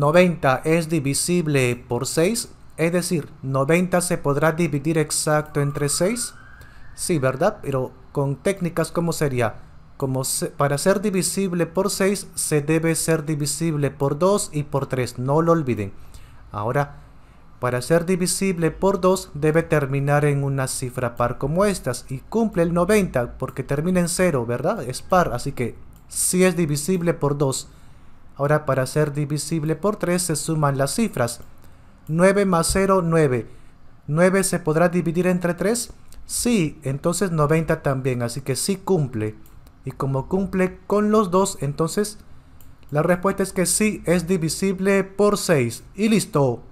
90 es divisible por 6, es decir, 90 se podrá dividir exacto entre 6. Sí, ¿verdad? Pero con técnicas, ¿cómo sería? para ser divisible por 6, se debe ser divisible por 2 y por 3, no lo olviden. Ahora, para ser divisible por 2, debe terminar en una cifra par como estas, y cumple el 90, porque termina en 0, ¿verdad? Es par, así que si es divisible por 2. Ahora para ser divisible por 3 se suman las cifras. 9 más 0, 9. ¿9 se podrá dividir entre 3? Sí, entonces 90 también, así que sí cumple. Y como cumple con los dos, entonces la respuesta es que sí es divisible por 6. Y listo.